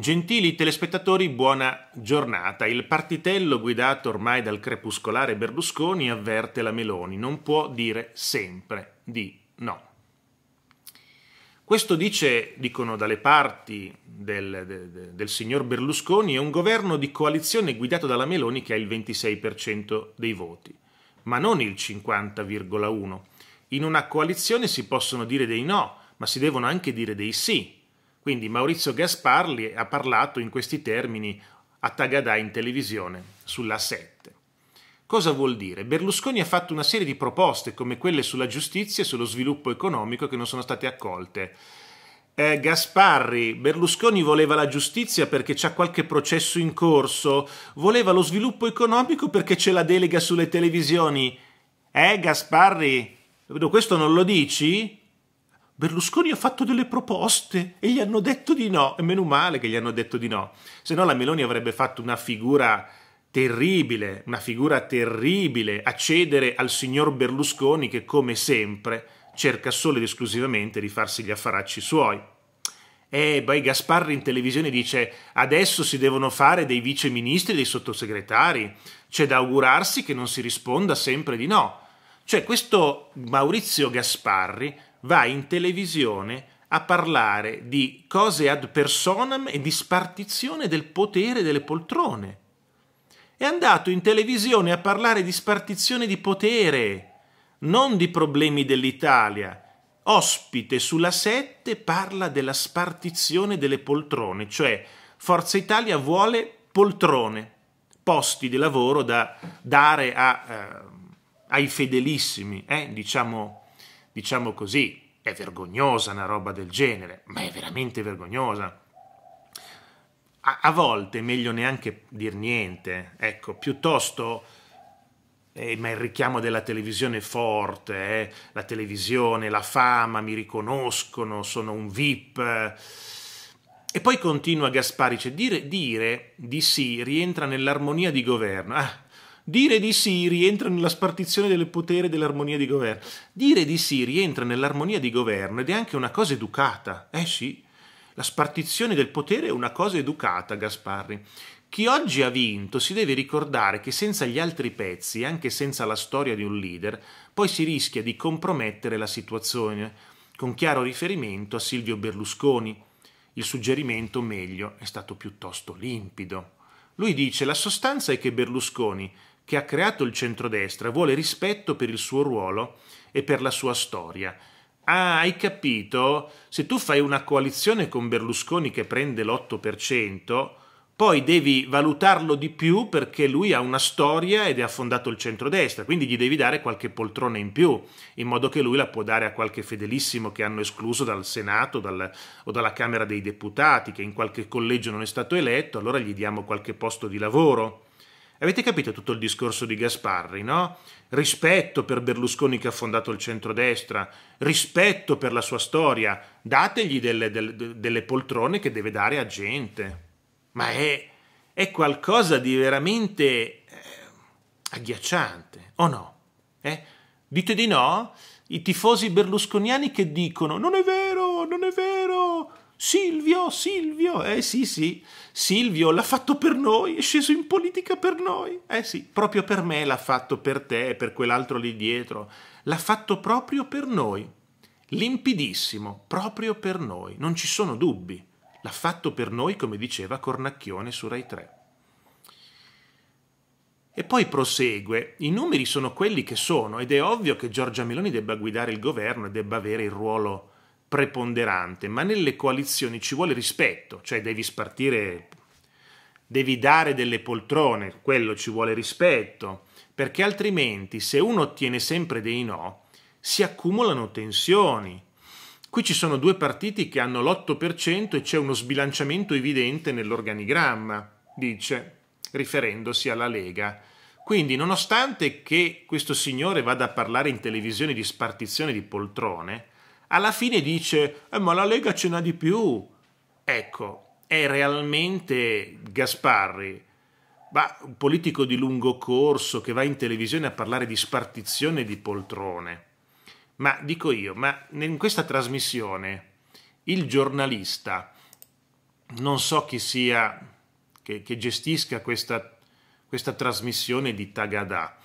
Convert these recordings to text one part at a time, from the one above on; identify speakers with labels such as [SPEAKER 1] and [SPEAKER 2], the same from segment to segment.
[SPEAKER 1] Gentili telespettatori, buona giornata. Il partitello guidato ormai dal crepuscolare Berlusconi avverte la Meloni, non può dire sempre di no. Questo dice, dicono dalle parti del, del, del signor Berlusconi, è un governo di coalizione guidato dalla Meloni che ha il 26% dei voti, ma non il 50,1%. In una coalizione si possono dire dei no, ma si devono anche dire dei sì, quindi Maurizio Gasparli ha parlato in questi termini a Tagadà in televisione sulla 7. Cosa vuol dire? Berlusconi ha fatto una serie di proposte come quelle sulla giustizia e sullo sviluppo economico che non sono state accolte. Eh, Gasparri, Berlusconi voleva la giustizia perché c'è qualche processo in corso, voleva lo sviluppo economico perché c'è la delega sulle televisioni. Eh, Gasparri, questo non lo dici? Berlusconi ha fatto delle proposte e gli hanno detto di no, e meno male che gli hanno detto di no, se no la Meloni avrebbe fatto una figura terribile, una figura terribile, a cedere al signor Berlusconi che come sempre cerca solo ed esclusivamente di farsi gli affaracci suoi. E poi Gasparri in televisione dice adesso si devono fare dei viceministri, e dei sottosegretari, c'è da augurarsi che non si risponda sempre di no. Cioè questo Maurizio Gasparri va in televisione a parlare di cose ad personam e di spartizione del potere delle poltrone. È andato in televisione a parlare di spartizione di potere, non di problemi dell'Italia. Ospite sulla 7 parla della spartizione delle poltrone, cioè Forza Italia vuole poltrone, posti di lavoro da dare a, eh, ai fedelissimi, eh, diciamo diciamo così, è vergognosa una roba del genere, ma è veramente vergognosa. A, a volte è meglio neanche dir niente, ecco, piuttosto... Eh, ma il richiamo della televisione è forte, eh? la televisione, la fama, mi riconoscono, sono un VIP. E poi continua Gasparice, cioè dire, dire di sì rientra nell'armonia di governo. Ah, Dire di sì rientra nella spartizione del potere e dell'armonia di governo. Dire di sì rientra nell'armonia di governo ed è anche una cosa educata. Eh sì, la spartizione del potere è una cosa educata, Gasparri. Chi oggi ha vinto si deve ricordare che senza gli altri pezzi, anche senza la storia di un leader, poi si rischia di compromettere la situazione, con chiaro riferimento a Silvio Berlusconi. Il suggerimento, meglio, è stato piuttosto limpido. Lui dice la sostanza è che Berlusconi che ha creato il centrodestra vuole rispetto per il suo ruolo e per la sua storia. Ah, hai capito? Se tu fai una coalizione con Berlusconi che prende l'8%, poi devi valutarlo di più perché lui ha una storia ed è affondato il centrodestra, quindi gli devi dare qualche poltrona in più, in modo che lui la può dare a qualche fedelissimo che hanno escluso dal Senato dal, o dalla Camera dei Deputati, che in qualche collegio non è stato eletto, allora gli diamo qualche posto di lavoro. Avete capito tutto il discorso di Gasparri, no? Rispetto per Berlusconi che ha fondato il centrodestra, rispetto per la sua storia, dategli delle, delle, delle poltrone che deve dare a gente. Ma è, è qualcosa di veramente eh, agghiacciante, o no? Eh? Dite di no? I tifosi berlusconiani che dicono non è vero, non è vero, Silvio, Silvio, eh sì sì, Silvio l'ha fatto per noi, è sceso in politica per noi, eh sì, proprio per me l'ha fatto, per te, per quell'altro lì dietro, l'ha fatto proprio per noi, limpidissimo, proprio per noi, non ci sono dubbi, l'ha fatto per noi come diceva Cornacchione su Rai 3. E poi prosegue, i numeri sono quelli che sono ed è ovvio che Giorgia Meloni debba guidare il governo e debba avere il ruolo preponderante, ma nelle coalizioni ci vuole rispetto, cioè devi spartire, devi dare delle poltrone, quello ci vuole rispetto, perché altrimenti se uno ottiene sempre dei no, si accumulano tensioni. Qui ci sono due partiti che hanno l'8% e c'è uno sbilanciamento evidente nell'organigramma, dice, riferendosi alla Lega. Quindi, nonostante che questo signore vada a parlare in televisione di spartizione di poltrone, alla fine dice eh, ma la Lega ce n'ha di più. Ecco, è realmente Gasparri, ma un politico di lungo corso che va in televisione a parlare di spartizione di poltrone. Ma dico io, ma in questa trasmissione il giornalista, non so chi sia che, che gestisca questa, questa trasmissione di Tagadà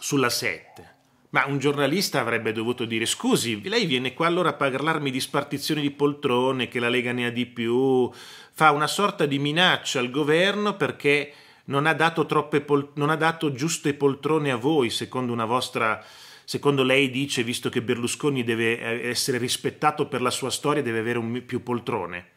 [SPEAKER 1] sulla 7, ma un giornalista avrebbe dovuto dire scusi, lei viene qua allora a parlarmi di spartizione di poltrone, che la Lega ne ha di più, fa una sorta di minaccia al governo perché non ha dato, pol- non ha dato giuste poltrone a voi, secondo una vostra... Secondo lei dice, visto che Berlusconi deve eh, essere rispettato per la sua storia, deve avere un, più poltrone.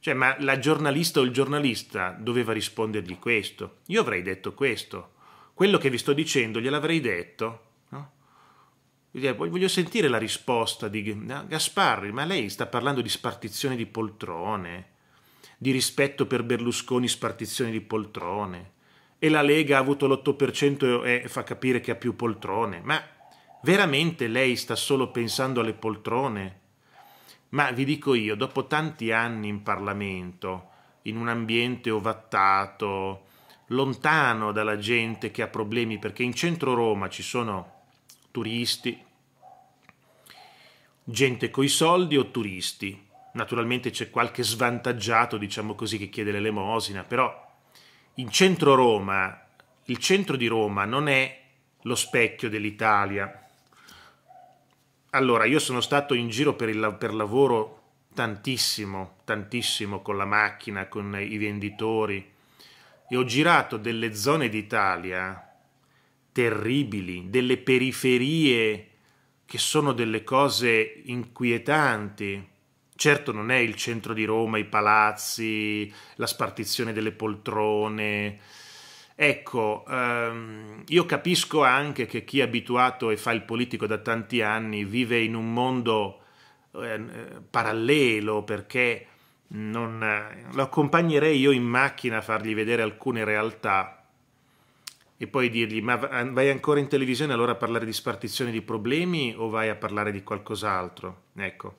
[SPEAKER 1] Cioè, ma la giornalista o il giornalista doveva rispondergli questo. Io avrei detto questo. Quello che vi sto dicendo gliel'avrei detto Voglio sentire la risposta di ah, Gasparri, ma lei sta parlando di spartizione di poltrone, di rispetto per Berlusconi, spartizione di poltrone, e la Lega ha avuto l'8% e fa capire che ha più poltrone, ma veramente lei sta solo pensando alle poltrone? Ma vi dico io, dopo tanti anni in Parlamento, in un ambiente ovattato, lontano dalla gente che ha problemi, perché in centro Roma ci sono turisti, gente coi soldi o turisti. Naturalmente c'è qualche svantaggiato, diciamo così, che chiede l'elemosina, però in centro Roma, il centro di Roma non è lo specchio dell'Italia. Allora, io sono stato in giro per, il, per lavoro tantissimo, tantissimo con la macchina, con i venditori e ho girato delle zone d'Italia terribili, delle periferie che sono delle cose inquietanti. Certo non è il centro di Roma, i palazzi, la spartizione delle poltrone. Ecco, ehm, io capisco anche che chi è abituato e fa il politico da tanti anni vive in un mondo eh, parallelo perché non, eh, lo accompagnerei io in macchina a fargli vedere alcune realtà e poi dirgli ma vai ancora in televisione allora a parlare di spartizione di problemi o vai a parlare di qualcos'altro? Ecco,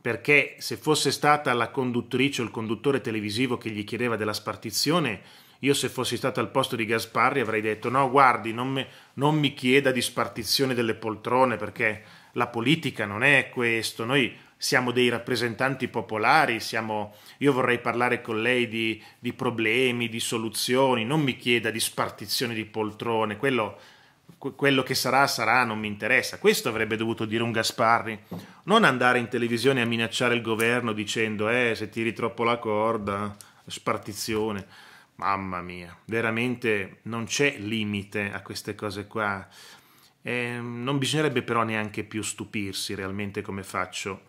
[SPEAKER 1] perché se fosse stata la conduttrice o il conduttore televisivo che gli chiedeva della spartizione, io se fossi stato al posto di Gasparri avrei detto no guardi non, me, non mi chieda di spartizione delle poltrone perché la politica non è questo, noi siamo dei rappresentanti popolari, siamo, io vorrei parlare con lei di, di, problemi, di soluzioni, non mi chieda di spartizione di poltrone, quello, quello, che sarà sarà, non mi interessa. Questo avrebbe dovuto dire un Gasparri, non andare in televisione a minacciare il governo dicendo eh se tiri troppo la corda, spartizione. Mamma mia, veramente non c'è limite a queste cose qua. Eh, non bisognerebbe però neanche più stupirsi realmente come faccio